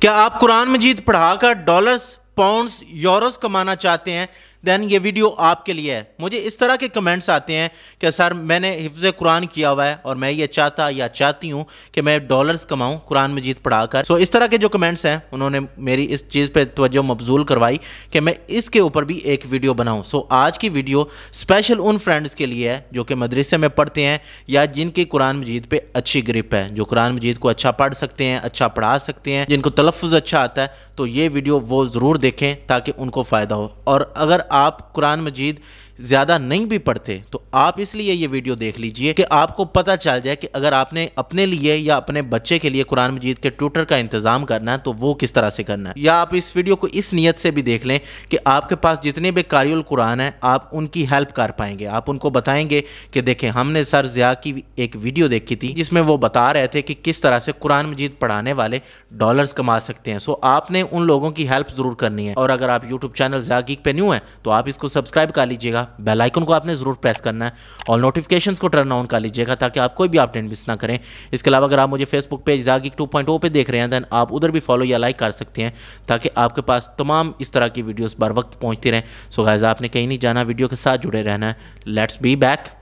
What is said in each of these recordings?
क्या आप कुरान मजीद पढ़ाकर डॉलर्स पाउंड्स यूरोस कमाना चाहते हैं दैन ये वीडियो आपके लिए है मुझे इस तरह के कमेंट्स आते हैं कि सर मैंने हिफ्ज़ कुरान किया हुआ है और मैं ये चाहता या चाहती हूँ कि मैं डॉलर्स कमाऊँ कुरान मजीद पढ़ा कर सो इस तरह के जो कमेंट्स हैं उन्होंने मेरी इस चीज़ पर तोज्जो मबजूल करवाई कि मैं इसके ऊपर भी एक वीडियो बनाऊँ सो आज की वीडियो स्पेशल उन फ्रेंड्स के लिए है जो कि मदरसे में पढ़ते हैं या जिनकी कुरान मजीद पर अच्छी ग्रिप है जो कुरान मजीद को अच्छा पढ़ सकते हैं अच्छा पढ़ा सकते हैं जिनको तलफ़ अच्छा आता है तो ये वीडियो वो ज़रूर देखें ताकि उनको फ़ायदा हो और अगर आप कुरान मजीद ज़्यादा नहीं भी पढ़ते तो आप इसलिए ये वीडियो देख लीजिए कि आपको पता चल जाए कि अगर आपने अपने लिए या अपने बच्चे के लिए कुरान मजीद के ट्यूटर का इंतज़ाम करना है तो वो किस तरह से करना है या आप इस वीडियो को इस नीयत से भी देख लें कि आपके पास जितने भी कारियल कुरान है आप उनकी हेल्प कर पाएंगे आप उनको बताएंगे कि देखें हमने सर ज़िया की एक वीडियो देखी थी जिसमें वो बता रहे थे कि किस तरह से कुरान मजीद पढ़ाने वाले डॉलर्स कमा सकते हैं सो आपने उन लोगों की हेल्प ज़रूर करनी है और अगर आप यूट्यूब चैनल ज़िया की पे न्यू है तो आप इसको सब्सक्राइब कर लीजिएगा करना बेल आइकन को आपने ज़रूर प्रेस करना है और नोटिफिकेशन को टर्न ऑन कर लीजिएगा ताकि आप कोई भी अपडेट मिस ना करें इसके अलावा अगर आप मुझे फेसबुक पेज जागिक टू पॉइंट ओ पर देख रहे हैं दैन आप उधर भी फॉलो या लाइक कर सकते हैं ताकि आपके पास तमाम इस तरह की वीडियोज़ बर वक्त पहुँचती रहें सो गायजा आपने कहीं नहीं जाना वीडियो के साथ जुड़े रहना है लेट्स बी बैक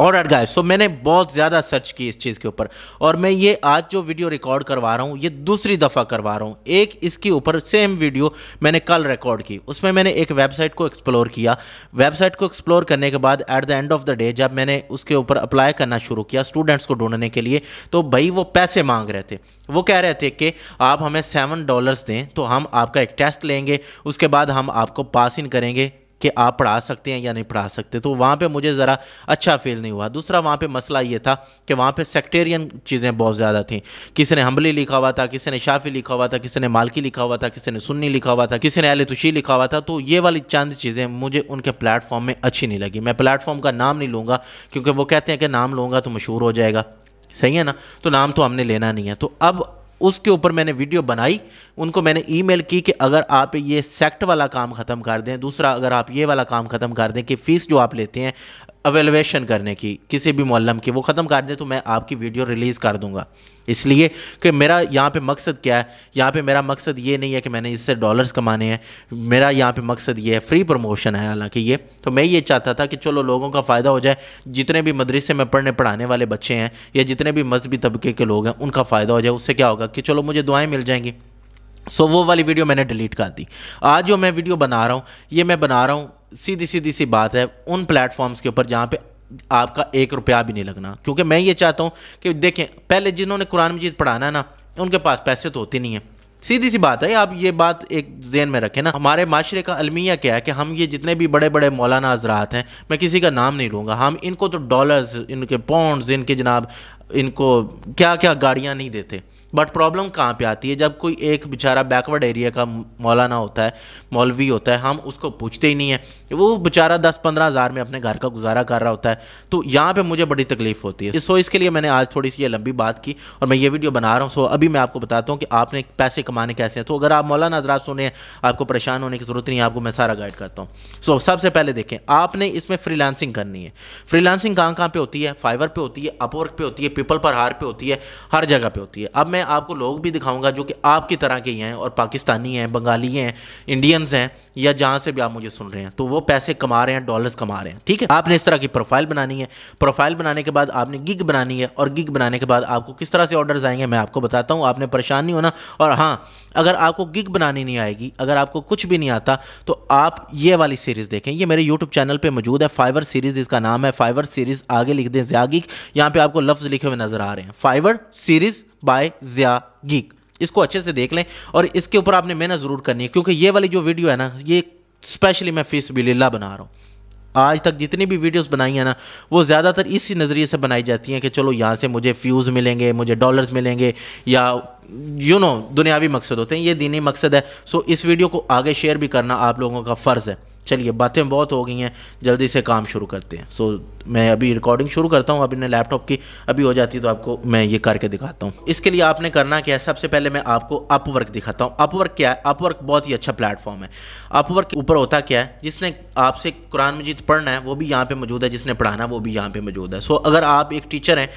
और एट गाइस सो मैंने बहुत ज़्यादा सर्च की इस चीज़ के ऊपर और मैं ये आज जो वीडियो रिकॉर्ड करवा रहा हूँ ये दूसरी दफ़ा करवा रहा हूँ एक इसके ऊपर सेम वीडियो मैंने कल रिकॉर्ड की उसमें मैंने एक वेबसाइट को एक्सप्लोर किया वेबसाइट को एक्सप्लोर करने के बाद at the end of the day जब मैंने उसके ऊपर अप्लाई करना शुरू किया स्टूडेंट्स को ढूंढने के लिए तो भाई वो पैसे मांग रहे थे वो कह रहे थे कि आप हमें सेवन डॉलर्स दें तो हम आपका एक टेस्ट लेंगे उसके बाद हम आपको पास इन करेंगे कि आप पढ़ा सकते हैं या नहीं पढ़ा सकते तो वहाँ पर मुझे ज़रा अच्छा फील नहीं हुआ दूसरा वहाँ पर मसला ये था कि वहाँ पर सेक्टेरियन चीज़ें बहुत ज़्यादा थी किसी ने हम्बली लिखा हुआ था किसी ने शाफी लिखा हुआ था किसी ने मालकी लिखा हुआ था किसी ने सुन्नी लिखा हुआ था किसी ने अल तुशी लिखा हुआ था तो ये वाली चंद चीज़ें मुझे उनके प्लेटफॉर्म में अच्छी नहीं लगी मैं प्लेटफॉर्म का नाम नहीं लूँगा क्योंकि वो कहते हैं कि नाम लूँगा तो मशहूर हो जाएगा सही है ना तो नाम तो हमने लेना नहीं है तो अब उसके ऊपर मैंने वीडियो बनाई उनको मैंने ईमेल की कि अगर आप ये सेक्ट वाला काम ख़त्म कर दें दूसरा अगर आप ये वाला काम ख़त्म कर दें कि फ़ीस जो आप लेते हैं अवेलवेशन करने की किसी भी मुल्म की वो ख़त्म कर दे तो मैं आपकी वीडियो रिलीज़ कर दूंगा इसलिए कि मेरा यहाँ पे मकसद क्या है यहाँ पे मेरा मकसद ये नहीं है कि मैंने इससे डॉलर्स कमाने हैं मेरा यहाँ पे मकसद ये है फ्री प्रमोशन है हालांकि ये तो मैं ये चाहता था कि चलो लोगों का फ़ायदा हो जाए जितने भी मदरसे में पढ़ने पढ़ाने वाले बच्चे हैं या जितने भी मजहबी तबके के लोग हैं उनका फ़ायदा हो जाए उससे क्या होगा कि चलो मुझे दुआएँ मिल जाएंगी सो वो वाली वीडियो मैंने डिलीट कर दी आज जो मैं वीडियो बना रहा हूँ ये मैं बना रहा हूँ सीधी सीधी सी बात है उन प्लेटफॉर्म्स के ऊपर जहाँ पे आपका एक रुपया भी नहीं लगना क्योंकि मैं ये चाहता हूँ कि देखें पहले जिन्होंने कुरान मजीद पढ़ाना है ना उनके पास पैसे तो होते नहीं हैं सीधी सी बात है आप ये बात एक जेन में रखें ना हमारे माशरे का अलमिया क्या है कि हम ये जितने भी बड़े बड़े मौलाना हजरात हैं मैं किसी का नाम नहीं लूँगा हम इनको तो डॉलर्स इनके पाउंड्स इनके जनाब इनको क्या क्या गाड़ियाँ नहीं देते बट प्रॉब्लम कहाँ पे आती है जब कोई एक बेचारा बैकवर्ड एरिया का मौलाना होता है मौलवी होता है हम उसको पूछते ही नहीं है वो बेचारा दस पंद्रह हज़ार में अपने घर का गुजारा कर रहा होता है तो यहाँ पे मुझे बड़ी तकलीफ़ होती है सो इसके लिए मैंने आज थोड़ी सी ये लंबी बात की और मैं ये वीडियो बना रहा हूँ सो अभी मैं आपको बताता हूँ कि आपने पैसे कमाने कैसे हैं तो अगर आप मौलाना हजरात सुने आपको परेशान होने की ज़रूरत नहीं है आपको मैं सारा गाइड करता हूँ सो सबसे पहले देखें आपने इसमें फ्री करनी है फ्रीलांसिंग कहाँ कहाँ पर होती है फाइवर पर होती है अपवर्क पर होती है पीपल पर हार पर होती है हर जगह पर होती है अब मैं मैं आपको लोग भी दिखाऊंगा जो कि आपकी तरह के ही हैं और पाकिस्तानी हैं बंगाली हैं इंडियंस हैं या जहाँ से भी आप मुझे सुन रहे हैं तो वो पैसे कमा रहे हैं डॉलर्स कमा रहे हैं ठीक है आपने इस तरह की प्रोफाइल बनानी है प्रोफाइल बनाने के बाद आपने गिग बनानी है और गिग बनाने के बाद आपको किस तरह से ऑर्डर्स आएंगे मैं आपको बताता हूँ आपने परेशान नहीं होना और हाँ अगर आपको गिग बनानी नहीं आएगी अगर आपको कुछ भी नहीं आता तो आप ये वाली सीरीज़ देखें ये मेरे यूट्यूब चैनल पर मौजूद है फाइवर सीरीज़ इसका नाम है फाइवर सीरीज़ आगे लिख दें ज्यागिक यहाँ पर आपको लफ्ज़ लिखे हुए नज़र आ रहे हैं Fiverr series by Jiya geek इसको अच्छे से देख लें और इसके ऊपर आपने मेहनत ज़रूर करनी है क्योंकि ये वाली जो वीडियो है ना ये स्पेशली मैं फीस बिल्ला बना रहा हूँ आज तक जितनी भी वीडियोस बनाई हैं ना वो ज़्यादातर इसी नज़रिए से बनाई जाती हैं कि चलो यहाँ से मुझे फ्यूज़ मिलेंगे मुझे डॉलर्स मिलेंगे या यू नो दुनियावी मकसद होते हैं ये दीनी मकसद है सो इस वीडियो को आगे शेयर भी करना आप लोगों का फ़र्ज़ है चलिए बातें बहुत हो गई हैं जल्दी से काम शुरू करते हैं सो so, मैं अभी रिकॉर्डिंग शुरू करता हूँ अपने लैपटॉप की अभी हो जाती है तो आपको मैं ये करके दिखाता हूँ इसके लिए आपने करना क्या है सबसे पहले मैं आपको अपवर्क दिखाता हूँ अपवर्क क्या है अपवर्क बहुत ही अच्छा प्लेटफॉर्म है अपवर्क के ऊपर होता क्या है जिसने आपसे कुरान मजीद पढ़ना है वो भी यहाँ पर मौजूद है जिसने पढ़ाना वो भी यहाँ पर मौजूद है सो so, अगर आप एक टीचर हैं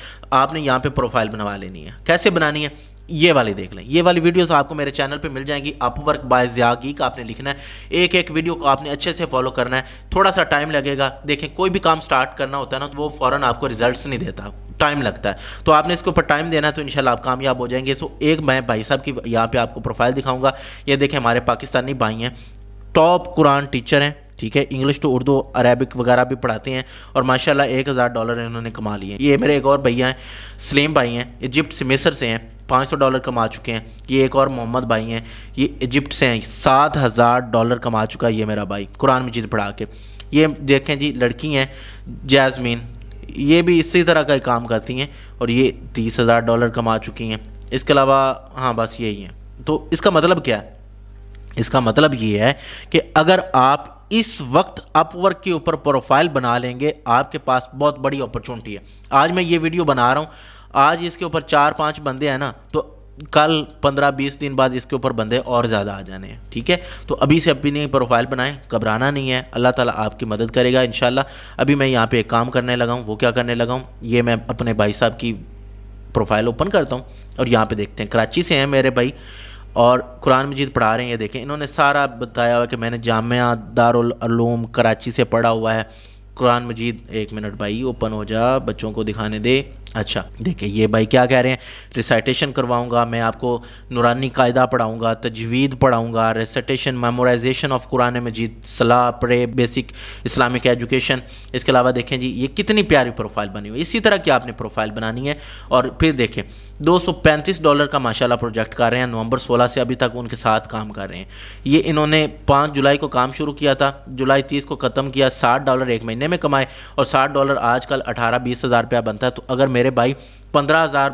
आपने यहाँ पर प्रोफाइल बनवा लेनी है कैसे बनानी है ये वाली देख लें ये वाली वीडियोस आपको मेरे चैनल पे मिल जाएंगी अपवर्क बाय गीक आपने लिखना है एक एक वीडियो को आपने अच्छे से फॉलो करना है थोड़ा सा टाइम लगेगा देखें कोई भी काम स्टार्ट करना होता है ना तो वो फ़ौरन आपको रिजल्ट नहीं देता टाइम लगता है तो आपने इसके ऊपर टाइम देना है तो इनशाला आप कामयाब हो जाएंगे सो एक मैं भाई साहब की यहाँ पर आपको प्रोफाइल दिखाऊँगा ये देखें हमारे पाकिस्तानी भाई हैं टॉप कुरान टीचर हैं ठीक है इंग्लिश टू उर्दू अरेबिक वगैरह भी पढ़ाते हैं और माशाल्लाह एक हज़ार डॉलर इन्होंने कमा लिए ये मेरे एक और भैया हैं स्लीम भाई हैं इजिप्ट से मिसर से हैं पाँच सौ डॉलर कमा चुके हैं ये एक और मोहम्मद भाई हैं ये इजिप्ट से हैं सात हज़ार डॉलर कमा चुका है ये मेरा भाई कुरान मजीद पढ़ा के ये देखें जी लड़की हैं जैसमीन ये भी इसी तरह का काम करती हैं और ये तीस हज़ार डॉलर कमा चुकी हैं इसके अलावा हाँ बस यही है तो इसका मतलब क्या है इसका मतलब ये है कि अगर आप इस वक्त अपवर्क के ऊपर प्रोफाइल बना लेंगे आपके पास बहुत बड़ी अपॉर्चुनिटी है आज मैं ये वीडियो बना रहा हूँ आज इसके ऊपर चार पाँच बंदे हैं ना तो कल पंद्रह बीस दिन बाद इसके ऊपर बंदे और ज़्यादा आ जाने हैं ठीक है तो अभी से अपनी प्रोफाइल बनाएं घबराना नहीं है अल्लाह ताला आपकी मदद करेगा इन अभी मैं यहाँ पे एक काम करने लगा हूँ वो क्या करने लगा हूँ ये मैं अपने भाई साहब की प्रोफाइल ओपन करता हूँ और यहाँ पर देखते हैं कराची से हैं मेरे भाई और कुरान मजीद पढ़ा रहे हैं ये देखें इन्होंने सारा बताया हुआ कि मैंने जामिया दारूम कराची से पढ़ा हुआ है कुरान मजीद एक मिनट भाई ओपन हो जा बच्चों को दिखाने दे अच्छा देखिए ये भाई क्या कह रहे हैं रिसाइटेशन करवाऊंगा मैं आपको नुरानी कायदा पढ़ाऊंगा तजवीद पढ़ाऊंगा रिसाइटेशन मेमोराइजेशन ऑफ कुरान मजीद सलाह प्रे बेसिक इस्लामिक एजुकेशन इसके अलावा देखें जी ये कितनी प्यारी प्रोफाइल बनी हुई इसी तरह की आपने प्रोफाइल बनानी है और फिर देखें दो डॉलर का माशाला प्रोजेक्ट कर रहे हैं नवंबर सोलह से अभी तक उनके साथ काम कर रहे हैं ये इन्होंने पाँच जुलाई को काम शुरू किया था जुलाई तीस को ख़त्म किया साठ डॉलर एक महीने में कमाए और साठ डॉलर कल अठारह बीस हज़ार रुपया बनता है तो अगर मेरे मेरे भाई पंद्रह हज़ार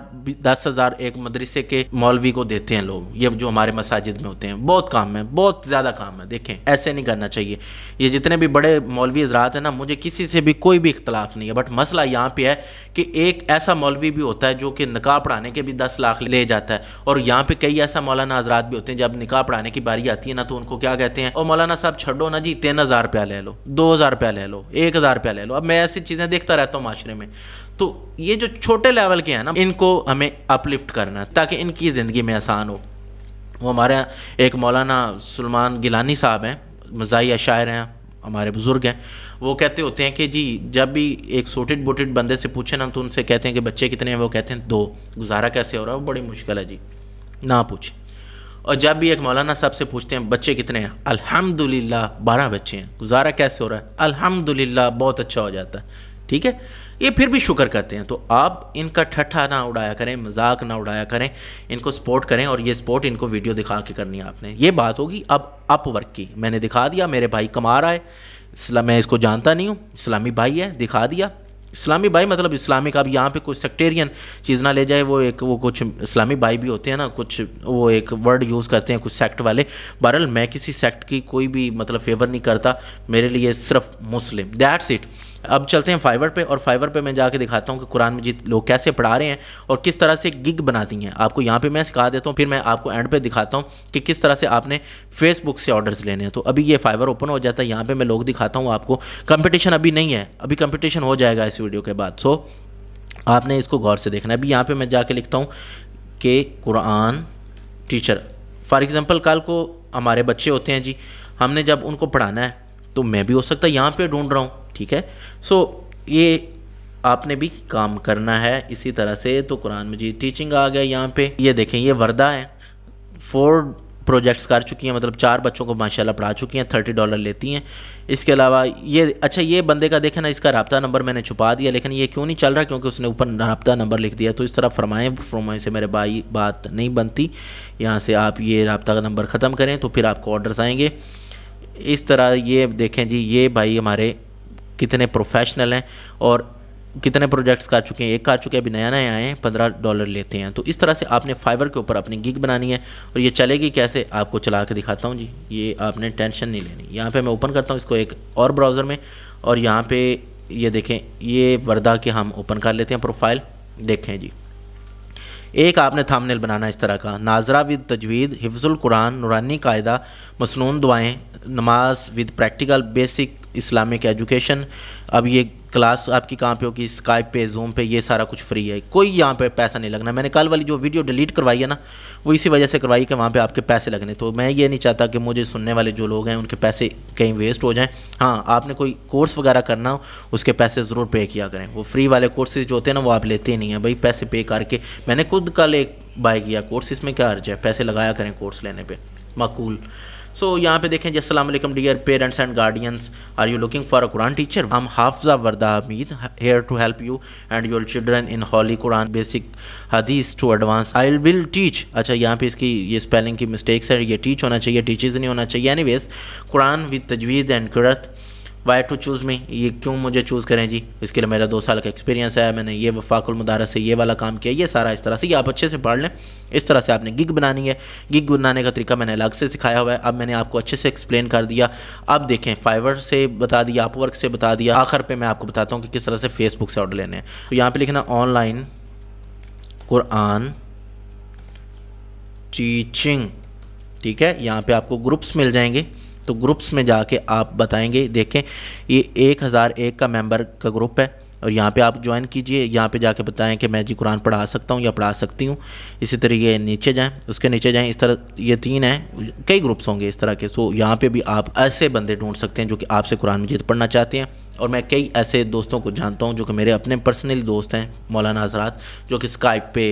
दस हज़ार एक मदरसे के मौलवी को देते हैं लोग ये जो हमारे मसाजिद में होते हैं बहुत काम है बहुत ज़्यादा काम है देखें ऐसे नहीं करना चाहिए ये जितने भी बड़े मौलवी हजरात हैं ना मुझे किसी से भी कोई भी इख्तलाफ नहीं है बट मसला यहाँ पे है कि एक ऐसा मौलवी भी होता है जो कि निकाह पढ़ाने के भी दस लाख ले जाता है और यहाँ पे कई ऐसा मौलाना हजरात भी होते हैं जब निकाह पढ़ाने की बारी आती है ना तो उनको क्या कहते हैं और मौलाना साहब छोड़ो ना जी तीन हज़ार रुपया ले लो दो हज़ार रुपया ले लो एक हज़ार रुपया ले लो अब मैं ऐसी चीज़ें देखता रहता हूँ माशरे में तो ये जो छोटे लेवल के हैं ना इनको हमें अपलिफ्ट करना है ताकि इनकी ज़िंदगी में आसान हो वो हमारे एक मौलाना सलमान गिलानी साहब हैं मज़ाही शायर हैं हमारे बुज़ुर्ग हैं वो कहते होते हैं कि जी जब भी एक सोटेड बोटेड बंदे से पूछे ना तो उनसे कहते हैं कि बच्चे कितने हैं वो कहते हैं दो गुजारा कैसे हो रहा है वो बड़ी मुश्किल है जी ना पूछें और जब भी एक मौलाना साहब से पूछते हैं बच्चे कितने हैं अल्हम्दुलिल्लाह बारह बच्चे हैं गुजारा कैसे हो रहा है अल्हम्दुलिल्लाह बहुत अच्छा हो जाता है ठीक है ये फिर भी शुक्र करते हैं तो आप इनका ठट्ठा ना उड़ाया करें मजाक ना उड़ाया करें इनको सपोर्ट करें और ये सपोर्ट इनको वीडियो दिखा के करनी है आपने ये बात होगी अब अपवर्क की मैंने दिखा दिया मेरे भाई कमा रहा है इसला मैं इसको जानता नहीं हूँ इस्लामी भाई है दिखा दिया इस्लामी भाई मतलब इस्लामिक अब यहाँ पे कुछ सेक्टेरियन चीज़ ना ले जाए वो एक वो कुछ इस्लामी भाई भी होते हैं ना कुछ वो एक वर्ड यूज़ करते हैं कुछ सेक्ट वाले बहरहाल मैं किसी सेक्ट की कोई भी मतलब फेवर नहीं करता मेरे लिए सिर्फ मुस्लिम दैट्स इट अब चलते हैं फाइवर पे और फाइवर पे मैं जाके दिखाता हूँ कि कुरान मजीद लोग कैसे पढ़ा रहे हैं और किस तरह से गिग बनाती हैं आपको यहाँ पे मैं सिखा देता हूँ फिर मैं आपको एंड पे दिखाता हूँ कि किस तरह से आपने फेसबुक से ऑर्डर्स लेने हैं तो अभी ये फाइवर ओपन हो जाता है यहाँ पर मैं लोग दिखाता हूँ आपको कंपटिशन अभी नहीं है अभी कंपटिशन हो जाएगा इस वीडियो के बाद सो आपने इसको गौर से देखना है अभी यहाँ पर मैं जाके लिखता हूँ कि कुरान टीचर फॉर एग्ज़ाम्पल कल को हमारे बच्चे होते हैं जी हमने जब उनको पढ़ाना है तो मैं भी हो सकता है यहाँ पे ढूंढ रहा हूँ ठीक है सो so, ये आपने भी काम करना है इसी तरह से तो कुरान मजीद टीचिंग आ गया यहाँ पे ये देखें ये वर्दा है फोर प्रोजेक्ट्स कर चुकी हैं मतलब चार बच्चों को माशाल्लाह पढ़ा चुकी हैं थर्टी डॉलर लेती हैं इसके अलावा ये अच्छा ये बंदे का देखें ना इसका रबता नंबर मैंने छुपा दिया लेकिन ये क्यों नहीं चल रहा क्योंकि उसने ऊपर रबता नंबर लिख दिया तो इस तरह फरमाएँ फरमाएँ से मेरे भाई बात नहीं बनती यहाँ से आप ये रबता का नंबर ख़त्म करें तो फिर आपको ऑर्डर्स आएँगे इस तरह ये देखें जी ये भाई हमारे कितने प्रोफेशनल हैं और कितने प्रोजेक्ट्स का चुके हैं एक आ चुके हैं अभी नया नया आए हैं पंद्रह डॉलर लेते हैं तो इस तरह से आपने फाइवर के ऊपर अपनी गिग बनानी है और ये चलेगी कैसे आपको चला के दिखाता हूँ जी ये आपने टेंशन नहीं लेनी यहाँ पे मैं ओपन करता हूँ इसको एक और ब्राउज़र में और यहाँ पे ये देखें ये वर्दा के हम ओपन कर लेते हैं प्रोफाइल देखें जी एक आपने थामनेल बनाना इस तरह का नाजरा विद तजवीद हिफ्जुल कुरान नुरानी कायदा मसनून दुआएँ नमाज with practical basic Islamic education अब ये क्लास आपकी कहाँ पे होगी स्काइप पे जूम पे ये सारा कुछ फ्री है कोई यहाँ पे पैसा नहीं लगना मैंने कल वाली जो वीडियो डिलीट करवाई है ना वो इसी वजह से करवाई कि वहाँ पे आपके पैसे लगने तो मैं ये नहीं चाहता कि मुझे सुनने वाले जो लोग हैं उनके पैसे कहीं वेस्ट हो जाएं हाँ आपने कोई कोर्स वगैरह करना हो उसके पैसे ज़रूर पे किया करें वो फ्री वाले कोर्सेज जो होते हैं ना वो आप लेते नहीं हैं भाई पैसे पे करके मैंने खुद कल एक बाय किया कोर्स इसमें क्या अर्ज है पैसे लगाया करें कोर्स लेने पर मकूल सो so, यहाँ पे देखें जी असलम dear parents and guardians are you looking for a Quran teacher हम Hafiza Warda Hameed here to help you and your children in holy Quran basic हदीस to advance I will teach अच्छा यहाँ पे इसकी ये स्पेलिंग की मिस्टेक्स है ये टीच होना चाहिए टीचेज नहीं होना चाहिए एनी कुरान विद तजवीज़ एंड करत वाई टू चूज़ मी ये क्यों मुझे चूज़ करें जी इसके लिए मेरा दो साल का एक्सपीरियंस है मैंने ये वफाकुलमदारस से ये वाला काम किया ये सारा इस तरह से ये आप अच्छे से पढ़ लें इस तरह से आपने गिग बनानी है गिग बनाने का तरीका मैंने अलग से सिखाया हुआ है अब मैंने आपको अच्छे से एक्सप्लेन कर दिया अब देखें फाइवर से बता दिया आप वर्क से बता दिया आखिर पर मैं आपको बताता हूँ कि किस तरह से फेसबुक से ऑर्डर लेने हैं तो यहाँ पर लिखना ऑनलाइन क़ुरआन टीचिंग ठीक है यहाँ पर आपको ग्रुप्स मिल जाएंगे तो ग्रुप्स में जाके आप बताएंगे देखें ये एक हज़ार एक का मेंबर का ग्रुप है और यहाँ पे आप ज्वाइन कीजिए यहाँ पे जाके बताएं कि मैं जी कुरान पढ़ा सकता हूँ या पढ़ा सकती हूँ इसी तरह ये नीचे जाएं उसके नीचे जाएं इस तरह ये तीन हैं कई ग्रुप्स होंगे इस तरह के सो यहाँ पे भी आप ऐसे बंदे ढूंढ सकते हैं जो कि आपसे कुरान मजीद पढ़ना चाहते हैं और मैं कई ऐसे दोस्तों को जानता हूँ जो कि मेरे अपने पर्सनल दोस्त हैं मौलाना हजरात जो कि स्काइप पे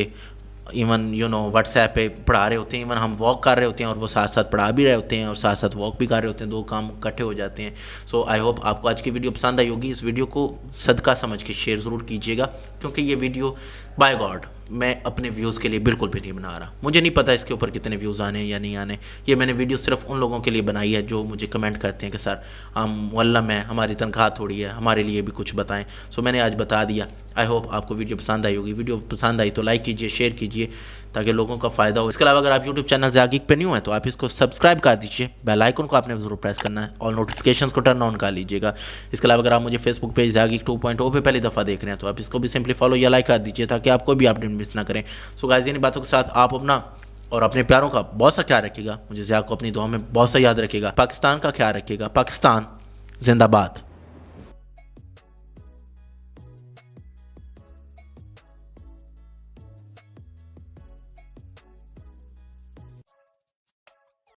इवन यू नो व्हाट्सएप पे पढ़ा रहे होते हैं इवन हम वॉक कर रहे होते हैं और वो साथ साथ पढ़ा भी रहे होते हैं और साथ साथ वॉक भी कर रहे होते हैं दो काम इकट्ठे हो जाते हैं सो आई होप आपको आज की वीडियो पसंद आई होगी इस वीडियो को सदका समझ के शेयर ज़रूर कीजिएगा क्योंकि ये वीडियो बाय गॉड मैं अपने व्यूज़ के लिए बिल्कुल भी नहीं बना रहा मुझे नहीं पता इसके ऊपर कितने व्यूज़ आने या नहीं आने ये मैंने वीडियो सिर्फ उन लोगों के लिए बनाई है जो मुझे कमेंट करते हैं कि सर हम वल्लम है हमारी तनख्वाह थोड़ी है हमारे लिए भी कुछ बताएं सो मैंने आज बता दिया आई होप आपको वीडियो पसंद आई होगी वीडियो पसंद आई तो लाइक कीजिए शेयर कीजिए ताकि लोगों का फ़ायदा हो इसके अलावा अगर आप यूट्यूब चैनल जागिक पर नहीं हैं तो आप इसको सब्सक्राइब कर दीजिए बेल आइकन को आपने ज़रूर प्रेस करना है और नोटिफिकेशन को टर्न ऑन कर लीजिएगा इसके अलावा अगर आप मुझे फेसबुक पेज जागिक टू पॉइंट पे पहली दफ़ा देख रहे हैं तो आप इसको भी सिंपली फॉलो या लाइक कर दीजिए ताकि आप कोई भी अपडेट मिस ना करें सो गाइज इन बातों के साथ आप अपना और अपने प्यारों का बहुत सा ख्याल रखेगा मुझे ज़्यादा को अपनी दुआ में बहुत सा याद रखेगा पाकिस्तान का ख्याल रखेगा पाकिस्तान जिंदाबाद